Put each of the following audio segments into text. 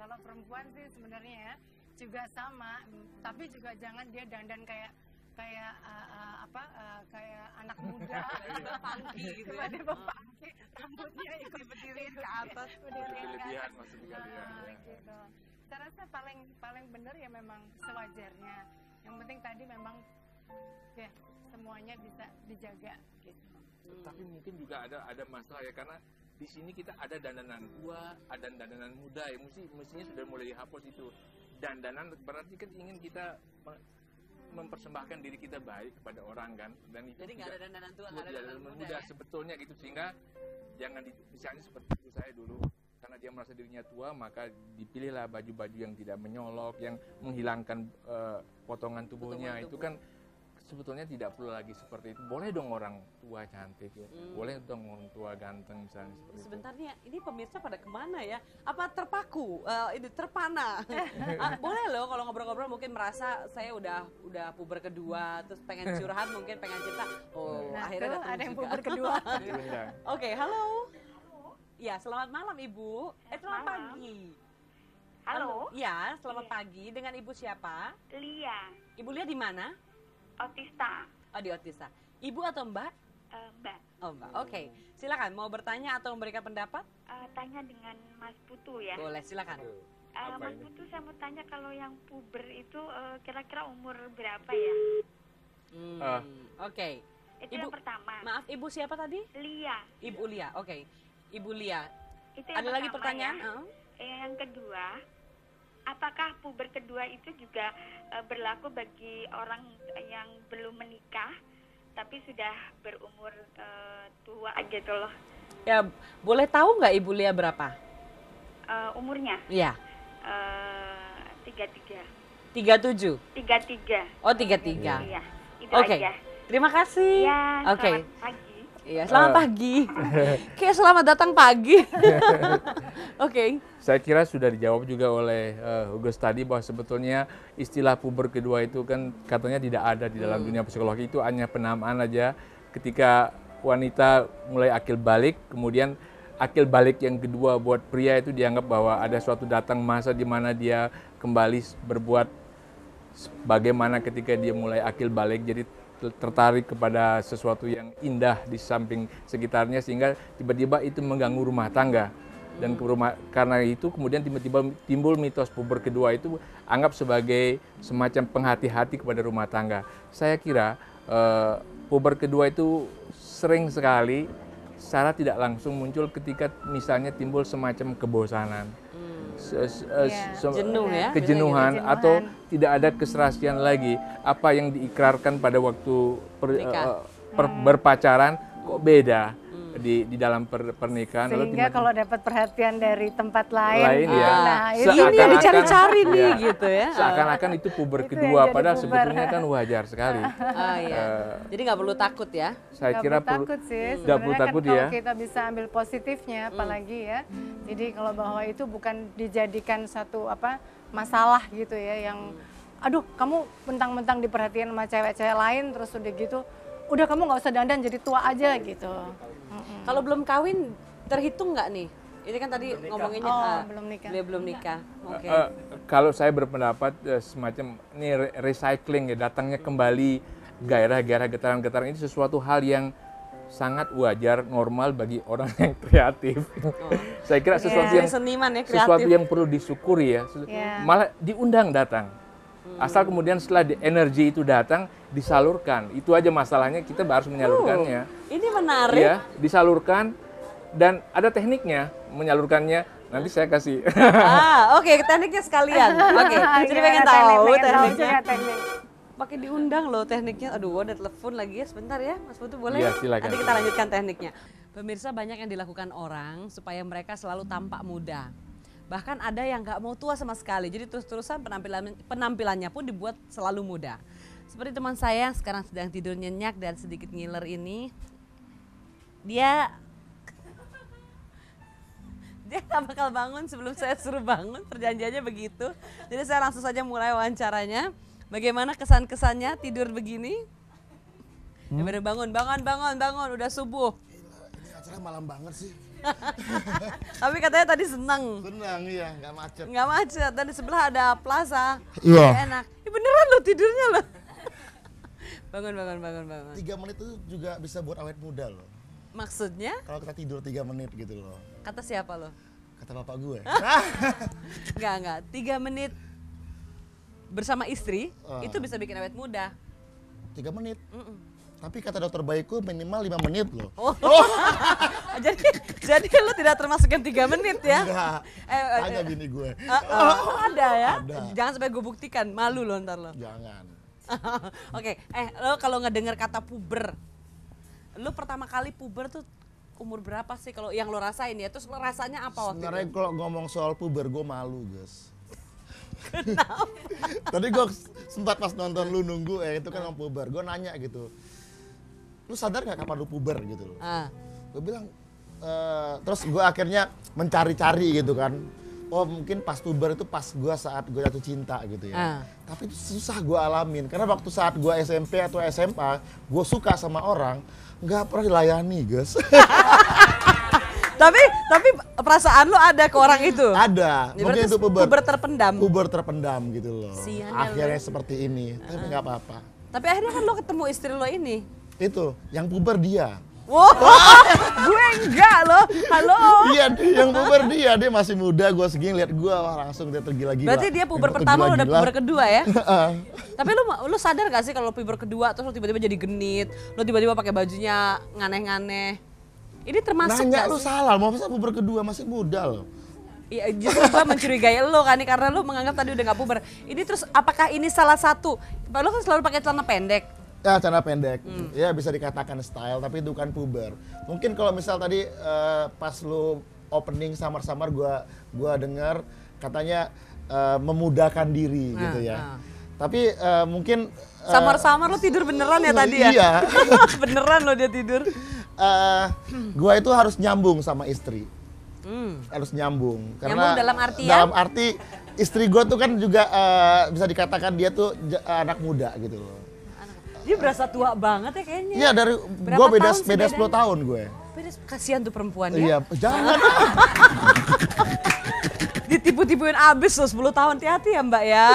kalau perempuan sih sebenarnya ya juga sama, tapi juga jangan dia dandan kayak kayak uh, uh, apa uh, kayak anak muda iya. pangki iya, gitu ya ada kan, oh. pangki rambutnya ikut berdiri ke atas berdiriin iya, ke atas nah, paling paling benar ya memang sewajarnya yang penting tadi memang ya semuanya bisa dijaga gitu. Hmm. Tapi mungkin juga ada ada masalah ya karena di sini kita ada dandanan tua, ada dandanan muda ya mesti mestinya sudah hmm. mulai dihapus itu. Dandanan berarti kan ingin kita mempersembahkan diri kita baik kepada orang kan dan itu jadi tidak, ada dandanan tua ada dandanan muda, muda ya? sebetulnya gitu sehingga jangan misalnya seperti itu saya dulu karena dia merasa dirinya tua maka dipilihlah baju-baju yang tidak menyolok yang menghilangkan uh, potongan tubuhnya potongan tubuh. itu kan sebetulnya tidak perlu lagi seperti itu. Boleh dong orang tua cantik ya, hmm. boleh dong orang tua ganteng misalnya seperti Sebenarnya itu. ini pemirsa pada kemana ya? Apa terpaku? Uh, ini terpana? uh, boleh loh kalau ngobrol-ngobrol mungkin merasa saya udah udah puber kedua, terus pengen curhat mungkin pengen cerita. Oh nah, akhirnya datang ada juga. yang puber kedua. Iya, iya. Oke, okay, halo. Ya, selamat malam Ibu. Eh, selamat malam. pagi. Halo. Ya, selamat iya. pagi. Dengan Ibu siapa? Lia. Ibu Lia di mana? otista. Oh di otista. Ibu atau Mbak? Uh, mbak. Oh Mbak. Oke. Okay. Silakan mau bertanya atau memberikan pendapat? Uh, tanya dengan Mas Putu ya. Boleh silakan. Uh, Mas Putu saya mau tanya kalau yang puber itu kira-kira uh, umur berapa ya? Hmm. Uh. Oke. Okay. Itu ibu, yang pertama. Maaf, ibu siapa tadi? Lia. Ibu Lia. Oke. Okay. Ibu Lia. Itu yang Ada lagi pertanyaan? Ya. Uh. Yang kedua apakah puber kedua itu juga uh, berlaku bagi orang yang belum menikah tapi sudah berumur uh, tua gitu loh? Ya, boleh tahu nggak Ibu Lia berapa? uh, umurnya? Iya. tiga tiga. Tiga tujuh. Tiga tiga. Oh tiga tiga. Iya. Itu Oke. Terima kasih. Ya, Oke. Okay. Iya, selamat uh, pagi. Kayak selamat datang pagi. Oke. okay. Saya kira sudah dijawab juga oleh uh, Hugo tadi bahwa sebetulnya istilah puber kedua itu kan katanya tidak ada di dalam hmm. dunia psikologi itu hanya penamaan aja ketika wanita mulai akil balik kemudian akil balik yang kedua buat pria itu dianggap bahwa ada suatu datang masa di mana dia kembali berbuat bagaimana ketika dia mulai akil balik jadi tertarik kepada sesuatu yang indah di samping sekitarnya sehingga tiba-tiba itu mengganggu rumah tangga dan rumah, karena itu kemudian tiba-tiba timbul mitos puber kedua itu anggap sebagai semacam penghati-hati kepada rumah tangga. Saya kira uh, puber kedua itu sering sekali secara tidak langsung muncul ketika misalnya timbul semacam kebosanan yeah. Iya. Jenuh, ya? kejenuhan Jenuh, iya, iya, atau tidak ada keserasian lagi apa yang diikrarkan pada waktu per, uh, per, berpacaran kok beda di di dalam per, pernikahan sehingga kalau dapat perhatian dari tempat lain, lain ah, ya. nah ini yang dicari-cari ya, nih gitu ya seakan-akan itu puber itu kedua padahal puber. sebetulnya kan wajar sekali oh, iya. uh, jadi nggak perlu takut ya saya gak kira perlu takut sih hmm. sebenarnya kan takut kalau ya. kita bisa ambil positifnya hmm. apalagi ya jadi kalau bahwa itu bukan dijadikan satu apa masalah gitu ya yang hmm. aduh kamu mentang-mentang diperhatiin sama cewek-cewek lain terus udah gitu udah kamu nggak usah dandan jadi tua aja gitu. Kalau belum kawin terhitung nggak nih? Ini kan tadi belum ngomonginnya oh, ah, belum nikah. Dia belum nikah. Oke. Okay. Uh, eh, uh, eh, kalau saya berpendapat uh, semacam ini re recycling ya datangnya kembali gairah-gairah getaran-getaran ini sesuatu hal yang sangat wajar normal bagi orang yang kreatif. Oh. saya kira sesuatu yeah. yang seniman ya kreatif. Sesuatu yang perlu disyukuri ya. Yeah. Malah diundang datang Asal kemudian setelah energi itu datang disalurkan. Itu aja masalahnya kita harus menyalurkannya. Uh, ini menarik. Ya, disalurkan dan ada tekniknya menyalurkannya. Nanti saya kasih. ah, oke, okay, tekniknya sekalian. Oke. Okay. Jadi iya, pengen tahu teknik, tekniknya. Tahu Pakai diundang loh tekniknya. Aduh, ada telepon lagi ya sebentar ya. Mas Putu boleh? Ya silakan. Nanti kita lanjutkan tekniknya. Pemirsa banyak yang dilakukan orang supaya mereka selalu tampak muda bahkan ada yang nggak mau tua sama sekali jadi terus-terusan penampilan penampilannya pun dibuat selalu muda seperti teman saya yang sekarang sedang tidur nyenyak dan sedikit ngiler ini dia dia nggak bakal bangun sebelum saya suruh bangun perjanjiannya begitu jadi saya langsung saja mulai wawancaranya bagaimana kesan-kesannya tidur begini ya hmm? ya bangun bangun bangun bangun udah subuh acara malam banget sih. Tapi katanya tadi seneng. Seneng iya, nggak macet. Nggak macet. Dan di sebelah ada plaza. Iya. Yeah. Enak. Ya beneran lo tidurnya lo. bangun bangun bangun bangun. Tiga menit itu juga bisa buat awet muda loh. Maksudnya? Kalau kita tidur tiga menit gitu loh. Kata siapa lo? Kata bapak gue. Enggak enggak. Tiga menit bersama istri uh. itu bisa bikin awet muda. Tiga menit. Mm -mm tapi kata dokter bayiku minimal 5 menit loh. Oh. oh. jadi jadi lu tidak termasuk yang 3 menit ya? Enggak. Eh, eh Tanya eh. bini gue. Uh, uh, oh, ada ya? Ada. Jangan sampai gue buktikan, malu lo ntar lo. Jangan. Oke, okay. eh lo kalau ngedenger kata puber, lo pertama kali puber tuh umur berapa sih kalau yang lo rasain ya? Terus lo rasanya apa waktu Sebenarnya itu? kalau ngomong soal puber gue malu guys. Kenapa? Tadi gue sempat pas nonton lu nunggu ya itu kan ngomong puber, gue nanya gitu lu sadar gak kapan lu puber gitu loh ah. gue bilang e, terus gue akhirnya mencari-cari gitu kan oh mungkin pas puber itu pas gue saat gue jatuh cinta gitu ya ah. tapi itu susah gue alamin karena waktu saat gue SMP atau SMA gue suka sama orang gak pernah dilayani guys tapi tapi perasaan lu ada ke orang itu ada ya, mungkin itu puber, puber terpendam puber terpendam gitu loh Siannya akhirnya lo. seperti ini tapi ah. nggak apa-apa tapi akhirnya kan lo ketemu istri lo ini itu, yang puber dia. Wow, gue enggak loh. Halo. Iya, yang puber dia, dia masih muda, gue segini lihat gue langsung dia tergila lagi. Berarti dia puber pertama udah puber kedua ya? Tapi lu lu sadar gak sih kalau puber kedua terus lu tiba-tiba jadi genit, lu tiba-tiba pakai bajunya nganeh-nganeh. Ini termasuk Nanya lu sih? salah, mau masa puber kedua masih muda loh. Iya justru gue mencurigai lo kan nih karena lo menganggap tadi udah gak puber. Ini terus apakah ini salah satu? Lo kan selalu pakai celana pendek ya celana pendek hmm. ya bisa dikatakan style tapi itu kan puber mungkin kalau misal tadi uh, pas lu opening samar-samar gua gua dengar katanya uh, memudahkan diri nah, gitu ya nah. tapi uh, mungkin samar samar-samar lo tidur beneran ya tadi ya iya. beneran lo dia tidur uh, gua itu harus nyambung sama istri hmm. harus nyambung karena nyambung dalam arti ya? dalam arti istri gua tuh kan juga uh, bisa dikatakan dia tuh anak muda gitu loh dia berasa tua banget ya kayaknya. Iya dari gue beda beda 10 tahun gue. Beda kasihan tuh perempuan ya. Iya, jangan. Ditipu-tipuin abis loh sepuluh tahun hati-hati ya Mbak ya.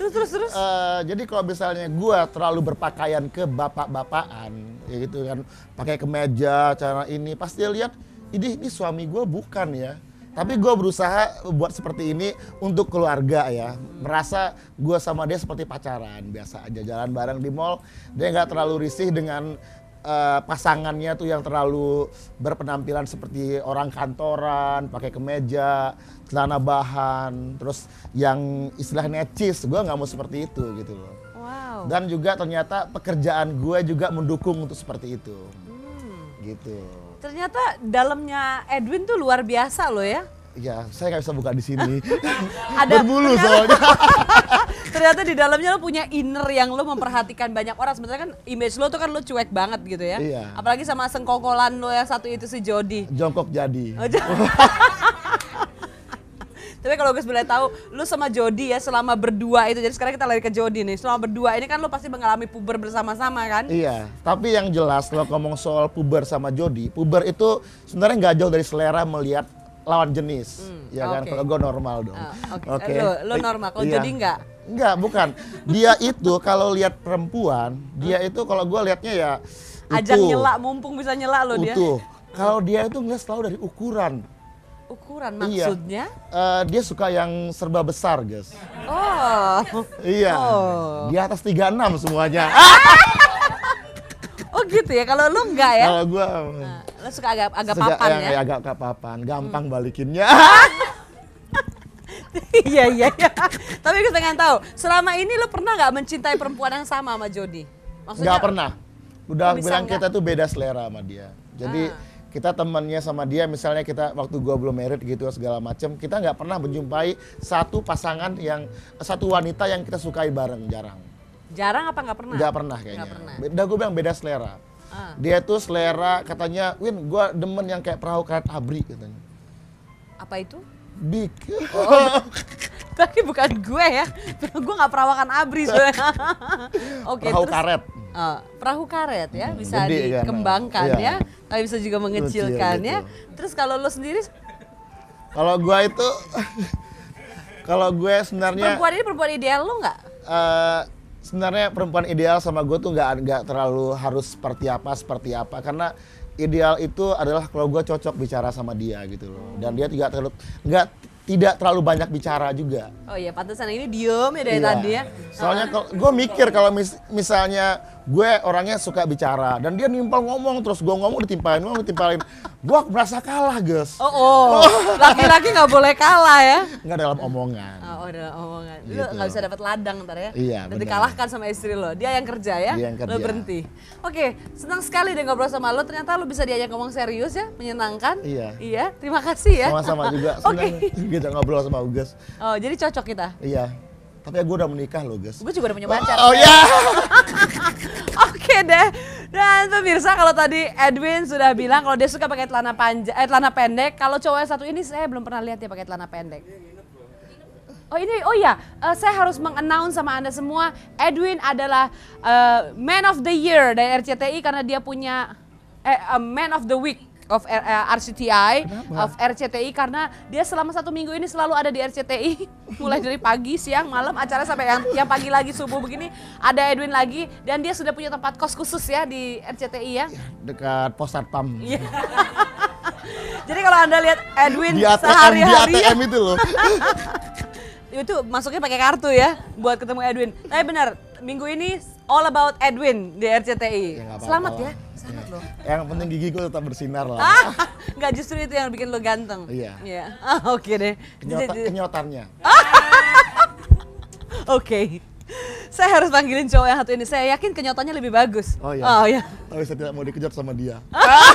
Terus terus terus. Uh, jadi kalau misalnya gue terlalu berpakaian ke bapak-bapaan ya gitu kan pakai kemeja cara ini pasti lihat ini ini suami gue bukan ya tapi gue berusaha buat seperti ini untuk keluarga ya. Merasa gue sama dia seperti pacaran biasa aja jalan bareng di mall. Dia nggak terlalu risih dengan uh, pasangannya tuh yang terlalu berpenampilan seperti orang kantoran, pakai kemeja, celana bahan, terus yang istilah necis. Gue nggak mau seperti itu gitu loh. Wow. Dan juga ternyata pekerjaan gue juga mendukung untuk seperti itu. Hmm. Gitu. Ternyata dalamnya Edwin tuh luar biasa loh ya. Iya, saya nggak bisa buka di sini. Ada berbulu soalnya. ternyata di dalamnya lo punya inner yang lo memperhatikan banyak orang. Sebenarnya kan image lo tuh kan lo cuek banget gitu ya. Iya. Apalagi sama sengkokolan lo yang satu itu si Jody. Jongkok jadi. Oh, Tapi kalau guys boleh tahu, lu sama Jody ya selama berdua itu. Jadi sekarang kita lari ke Jody nih. Selama berdua ini kan lu pasti mengalami puber bersama-sama kan? Iya. Tapi yang jelas kalau ngomong soal puber sama Jody, puber itu sebenarnya nggak jauh dari selera melihat lawan jenis, hmm, ya kan? Kalau gue normal dong. Oh, Oke. Okay. Okay. Lo, lo iya. normal, kalau iya. jadi nggak Enggak, bukan. Dia itu kalau lihat perempuan, dia hmm. itu kalau gue liatnya ya. Ajak nyela, mumpung bisa nyela lo dia. Kalau dia itu nggak selalu dari ukuran ukuran iya. maksudnya? Iya. Uh, dia suka yang serba besar, guys. Oh. Iya. Oh. Di atas 36 semuanya. oh gitu ya. Kalau lu enggak ya? Kalau gua nah, lu suka agak agak suka, papan ya. ya. agak agak papan, gampang hmm. balikinnya. iya iya iya. Tapi gue pengen tahu, selama ini lu pernah nggak mencintai perempuan yang sama sama Jody? Maksudnya Nggak pernah. Udah bilang enggak? kita tuh beda selera sama dia. Jadi ah kita temannya sama dia misalnya kita waktu gue belum married gitu segala macam kita nggak pernah menjumpai satu pasangan yang satu wanita yang kita sukai bareng jarang jarang apa nggak pernah nggak pernah kayaknya gak pernah. udah gue bilang beda selera uh. dia tuh selera katanya Win gue demen yang kayak perahu karet abri katanya apa itu Big. Oh. Tapi bukan gue ya. Gue nggak perawakan abri sebenarnya. okay, perahu terus, karet uh, perahu karet ya hmm, bisa Gede, kan, ya. dikembangkan kan? ya, tapi bisa juga mengecilkan gitu. ya. Gitu. Terus kalau lo sendiri? Kalau gue itu, kalau gue sebenarnya perempuan ini perempuan ideal lo nggak? Uh, sebenarnya perempuan ideal sama gue tuh nggak nggak terlalu harus seperti apa seperti apa karena ideal itu adalah kalau gue cocok bicara sama dia gitu loh dan dia tidak terlalu nggak tidak terlalu banyak bicara juga. Oh iya, pantesan ini diem ya dari iya. tadi ya. Soalnya ah. kalau gue mikir kalau mis, misalnya gue orangnya suka bicara dan dia nimpal ngomong terus gue ngomong ditimpalin ngomong ditimpalin gue merasa kalah guys oh, oh. laki-laki nggak boleh kalah ya nggak dalam omongan oh, oh dalam omongan gitu. lu nggak bisa dapat ladang ntar ya iya nanti kalahkan sama istri lo dia yang kerja ya dia yang kerja. lo berhenti oke senang sekali deh ngobrol sama lo ternyata lo bisa diajak ngomong serius ya menyenangkan iya iya terima kasih ya sama-sama juga oke okay. kita ngobrol sama Ugas oh jadi cocok kita iya tapi gue udah menikah lo guys gue juga udah punya pacar oh, oh ya yeah. Oke iya deh. Dan pemirsa kalau tadi Edwin sudah bilang kalau dia suka pakai telana panjang, eh, telana pendek. Kalau cowok satu ini saya belum pernah lihat dia pakai telana pendek. Oh ini, oh ya, uh, saya harus mengannounce sama anda semua, Edwin adalah uh, Man of the Year dari RCTI karena dia punya eh, uh, Man of the Week of R, eh, RCTI Kenapa? of RCTI karena dia selama satu minggu ini selalu ada di RCTI mulai dari pagi siang malam acara sampai yang, yang pagi lagi subuh begini ada Edwin lagi dan dia sudah punya tempat kos khusus ya di RCTI ya, iya, dekat pos satpam iya. jadi kalau anda lihat Edwin sehari-hari ATM ya. itu loh itu masuknya pakai kartu ya buat ketemu Edwin tapi benar minggu ini all about Edwin di RCTI ya, apa -apa. selamat ya Iya. sangat loh. Yang penting gigi gue tetap bersinar lah. enggak ah, justru itu yang bikin lo ganteng. Iya. Iya. Ah, oke deh. Kenyota, kenyotarnya. oke. Saya harus panggilin cowok yang satu ini. Saya yakin kenyotannya lebih bagus. Oh iya. Oh iya. Tapi saya tidak mau dikejar sama dia.